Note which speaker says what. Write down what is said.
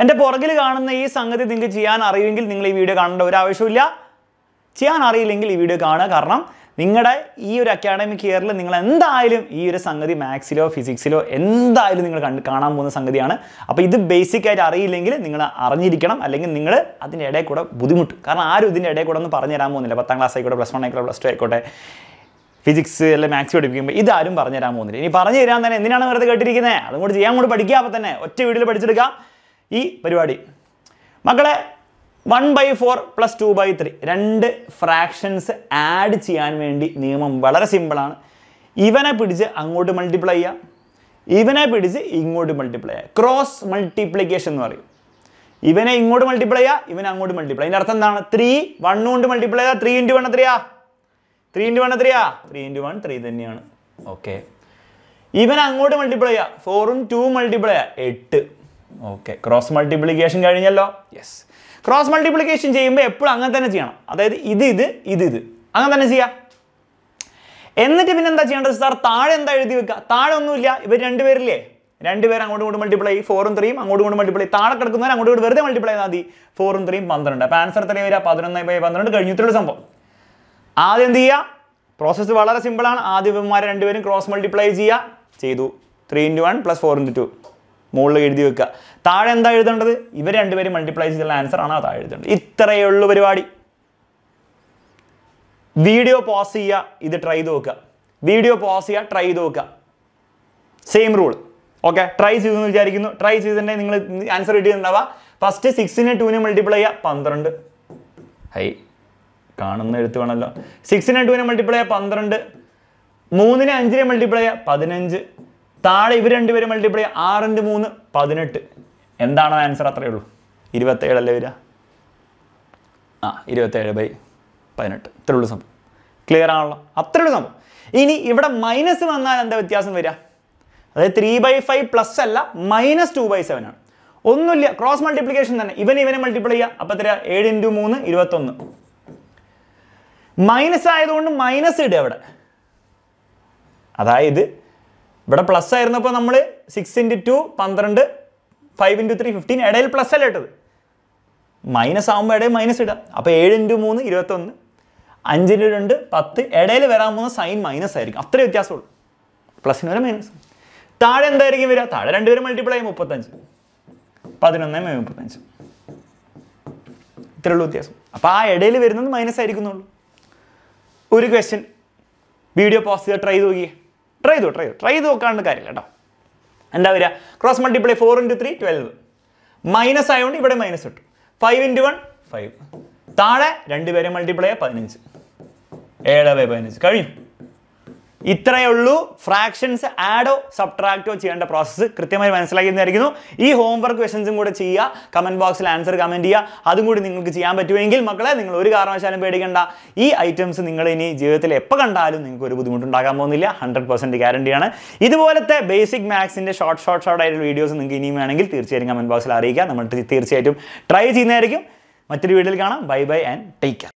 Speaker 1: എൻ്റെ പുറകിൽ കാണുന്ന ഈ സംഗതി നിങ്ങൾക്ക് ചെയ്യാൻ അറിയുമെങ്കിൽ നിങ്ങൾ ഈ വീഡിയോ കാണേണ്ട ഒരു ആവശ്യമില്ല ചെയ്യാൻ അറിയില്ലെങ്കിൽ ഈ വീഡിയോ കാണുക കാരണം നിങ്ങളുടെ ഈ ഒരു അക്കാഡമിക് ഇയറിൽ നിങ്ങൾ എന്തായാലും ഈ ഒരു സംഗതി മാത്സിലോ ഫിസിക്സിലോ എന്തായാലും നിങ്ങൾ കണ്ട് കാണാൻ പോകുന്ന സംഗതിയാണ് അപ്പോൾ ഇത് ബേസിക് ആയിട്ട് അറിയില്ലെങ്കിൽ നിങ്ങൾ അറിഞ്ഞിരിക്കണം അല്ലെങ്കിൽ നിങ്ങൾ അതിൻ്റെ ഇടയിൽ കൂടെ ബുദ്ധിമുട്ട് കാരണം ആരും ഇതിൻ്റെ ഇടയിൽ കൂടെ ഒന്നും പറഞ്ഞു തരാൻ പോകുന്നില്ല പത്താം ക്ലാസ് ആയിക്കോട്ടെ പ്ലസ് വൺ ആയിക്കോട്ടെ പ്ലസ് ടു ആയിക്കോട്ടെ ഫിസിക്സ് അല്ലെങ്കിൽ മാത്സ് പഠിപ്പിക്കുമ്പോൾ ഇതാരും പറഞ്ഞു തരാൻ പോകുന്നില്ല ഇനി പറഞ്ഞു തരാൻ തന്നെ എന്തിനാണ് വെറുതെ കേട്ടിരിക്കുന്നത് അതും കൂടി ചെയ്യാൻ കൂടി പഠിക്കുക അപ്പോൾ തന്നെ ഒറ്റ വീട്ടിൽ പഠിച്ചെടുക്കാം ഈ പരിപാടി മക്കളെ one by four plus two by three രണ്ട് ഫ്രാക്ഷൻസ് ആഡ് ചെയ്യാൻ വേണ്ടി നിയമം വളരെ സിമ്പിളാണ് ഇവനെ പിടിച്ച് അങ്ങോട്ട് മൾട്ടിപ്ലൈ ചെയ്യാം ഇവനെ പിടിച്ച് ഇങ്ങോട്ട് മൾട്ടിപ്ലൈ ചെയ്യാം ക്രോസ് മൾട്ടിപ്ലിക്കേഷൻ എന്ന് പറയും ഇവനെ ഇങ്ങോട്ട് മൾട്ടിപ്ലൈ ചെയ്യുക ഇവനെ അങ്ങോട്ട് മൾട്ടിപ്ലൈ അതിൻ്റെ അർത്ഥം എന്താണ് ത്രീ വൺ കൊണ്ട് മൾട്ടിപ്ലൈ ചെയ്താൽ ത്രീ ഇൻറ്റു വൺ എത്രയാ ത്രീ ഇൻറ്റു വൺ എത്രയാ ത്രീ ഇൻറ്റു വൺ ത്രീ തന്നെയാണ് ഓക്കെ ഇവൻ അങ്ങോട്ട് മൾട്ടിപ്ലൈ ചെയ്യുക ഫോറും ടു മൾട്ടിപ്ലൈ ചെയ്യുക എട്ട് ഓക്കെ ക്രോസ് മൾട്ടിപ്ലിക്കേഷൻ കഴിഞ്ഞല്ലോ യെസ് ക്രോസ് മൾട്ടിപ്ലിക്കേഷൻ ചെയ്യുമ്പോൾ എപ്പോഴും അങ്ങനെ തന്നെ ചെയ്യണം അതായത് ഇത് ഇത് ഇത് ഇത് അങ്ങനെ തന്നെ ചെയ്യാം എന്നിട്ട് പിന്നെ എന്താ ചെയ്യേണ്ടത് സാർ താഴെ എന്താ എഴുതി വെക്കുക താഴെ ഒന്നുമില്ല ഇവർ രണ്ടുപേരില്ലേ രണ്ടുപേരും അങ്ങോട്ടും ഇങ്ങോട്ട് മൾട്ടിപ്ലൈ ഫോറും ത്രീയും അങ്ങോട്ടും ഇങ്ങോട്ട് മൾട്ടിപ്ലൈ താഴെ കിടക്കുന്നവർ അങ്ങോട്ട് ഇങ്ങോട്ട് വെറുതെ മൾട്ടിപ്ലൈ ചെയ്താൽ മതി ഫോറും ത്രീയും പന്ത്രണ്ട് അപ്പോൾ ആൻസർ തന്നെ വരിക പതിനൊന്ന് ബൈ പന്ത്രണ്ട് കഴിഞ്ഞിട്ടുള്ള സംഭവം ആദ്യം എന്ത് ചെയ്യുക പ്രോസസ്സ് വളരെ സിമ്പിളാണ് ആദ്യ ഇവന്മാരെ രണ്ടുപേരും ക്രോസ് മൾട്ടിപ്ലൈ ചെയ്യുക ചെയ്തു three into one plus four into two മുകളിൽ എഴുതി വെക്കുക താഴെ എന്താ എഴുതേണ്ടത് ഇവർ രണ്ടുപേരും മൾട്ടിപ്ലൈ ചെയ്തുള്ള ആൻസർ ആണ് താഴെ എഴുതേണ്ടത് ഇത്രയേ ഉള്ളൂ പരിപാടി വീഡിയോ പോസ് ചെയ്യുക ഇത് ട്രൈ ചെയ്ത് നോക്കുക വീഡിയോ പോസ് ചെയ്യുക ട്രൈ ചെയ്ത് നോക്കുക സെയിം റൂൾ ഓക്കെ ട്രൈ ചെയ്തു എന്ന് വിചാരിക്കുന്നു ട്രൈ ചെയ്തിട്ടുണ്ടെങ്കിൽ നിങ്ങൾ ആൻസർ കിട്ടിയിട്ടുണ്ടാവുക ഫസ്റ്റ് സിക്സിനെ ടൂനെ മൾട്ടിപ്ലൈ ചെയ്യുക പന്ത്രണ്ട് ഹൈ കാണുന്ന എഴുത്ത് വേണമല്ലോ സിക്സിനെ ടൂനെ മൾട്ടിപ്ലൈ ചെയ്യുക പന്ത്രണ്ട് മൂന്നിനെ അഞ്ചിനെ മൾട്ടിപ്ലൈ ചെയ്യുക പതിനഞ്ച് താഴെ ഇവർ രണ്ടുപേരും മൾട്ടിപ്ലൈ ആറ് ഇൻറ്റു മൂന്ന് പതിനെട്ട് എന്താണ് ആൻസർ അത്രയേ ഉള്ളൂ ഇരുപത്തേഴല്ലേ വരിക ആ ഇരുപത്തേഴ് ബൈ പതിനെട്ട് ഇത്രയുള്ളൂ സംഭവം ക്ലിയർ ആണല്ലോ അത്രയുള്ളൂ സംഭവം ഇനി ഇവിടെ മൈനസ് വന്നാൽ എന്താ വ്യത്യാസം വരിക അതായത് ത്രീ ബൈ ഫൈവ് പ്ലസ് അല്ല മൈനസ് ടു ബൈ സെവൻ ആണ് ഒന്നുമില്ല ക്രോസ് മൾട്ടിപ്ലിക്കേഷൻ തന്നെ ഇവൻ ഇവനെ മൾട്ടിപ്ലൈ ചെയ്യുക അപ്പം എത്ര ഏഴ് ഇൻറ്റു മൂന്ന് ഇരുപത്തൊന്ന് മൈനസ് ആയതുകൊണ്ട് മൈനസ് ഇടുക അവിടെ അതായത് ഇവിടെ പ്ലസ് ആയിരുന്നപ്പോൾ നമ്മൾ സിക്സ് ഇൻറ്റു ടു പന്ത്രണ്ട് ഫൈവ് ഇൻറ്റു ത്രീ ഫിഫ്റ്റീൻ ഇടയിൽ പ്ലസ് അല്ല ഇട്ടത് മൈനസ് ആകുമ്പോൾ ഇടയിൽ മൈനസ് ഇടാം അപ്പോൾ ഏഴ് ഇൻറ്റു മൂന്ന് ഇരുപത്തൊന്ന് അഞ്ചിൻ്റെ രണ്ട് പത്ത് ഇടയിൽ വരാൻ പോകുന്ന സൈൻ മൈനസ് ആയിരിക്കും അത്ര വ്യത്യാസമുള്ളൂ പ്ലസ്സിന് വരെ മൈനസ് താഴെ എന്തായിരിക്കും വരിക താഴെ രണ്ടുപേരും മൾട്ടിപ്ലൈ ആയി മുപ്പത്തഞ്ച് പതിനൊന്ന് മുപ്പത്തഞ്ച് ഇത്രയുള്ളൂ വ്യത്യാസം അപ്പോൾ ആ ഇടയിൽ വരുന്നത് മൈനസ് ആയിരിക്കുന്നുള്ളൂ ഒരു ക്വസ്റ്റ്യൻ വീഡിയോ പോസ്റ്റ് ചെയ്ത് ട്രൈ ചെയ്ത് നോക്കിയേ ട്രൈ ചെയ്തു ട്രൈ ചെയ്തു ട്രൈ ചെയ്ത് നോക്കാണ്ട് കാര്യമില്ല കേട്ടോ എന്താ വരിക cross multiply four into three twelve minus ആയതുകൊണ്ട് ഇവിടെ മൈനസ് കിട്ടും ഫൈവ് ഇൻറ്റു വൺ ഫൈവ് താഴെ രണ്ടുപേരെ മൾട്ടിപ്ലൈ പതിനഞ്ച് ഏഴ് ബൈ പതിനഞ്ച് കഴിഞ്ഞു ഇത്രയേ ഉള്ളൂ ഫ്രാക്ഷൻസ് ആഡോ സബ്ട്രാക്റ്റോ ചെയ്യേണ്ട പ്രോസസ്സ് കൃത്യമായി മനസ്സിലാക്കുന്നതായിരിക്കുന്നു ഈ ഹോംവർക്ക് ക്വസ്റ്റൻസും കൂടെ ചെയ്യുക കമൻറ്റ് ബോക്സിൽ ആൻസർ കമൻറ്റ് ചെയ്യുക അതും കൂടി നിങ്ങൾക്ക് ചെയ്യാൻ പറ്റുമെങ്കിൽ മക്കളെ നിങ്ങൾ ഒരു കാരണവശാലും പേടിക്കേണ്ട ഈ ഐറ്റംസ് നിങ്ങൾ ഇനി ജീവിതത്തിൽ എപ്പോൾ കണ്ടാലും നിങ്ങൾക്ക് ഒരു ബുദ്ധിമുട്ടുണ്ടാകാൻ പോകുന്നില്ല ഹൺഡ്രഡ് പെർസെൻറ്റ് ഗ്യാരണ്ടിയാണ് ഇതുപോലത്തെ ബേസിക് മാത്സിൻ്റെ ഷോർട്ട് ഷോർട്ട് ഷോർട്ട് ആയിട്ടുള്ള വീഡിയോസ് നിങ്ങൾക്ക് ഇനിയും വേണമെങ്കിൽ തീർച്ചയായും കമൻറ്റ് ബോക്സിൽ അറിയിക്കുക നമ്മൾ തീർച്ചയായിട്ടും ട്രൈ ചെയ്യുന്നതായിരിക്കും മറ്റൊരു വീഡിയോയിൽ കാണാം bye bye and take care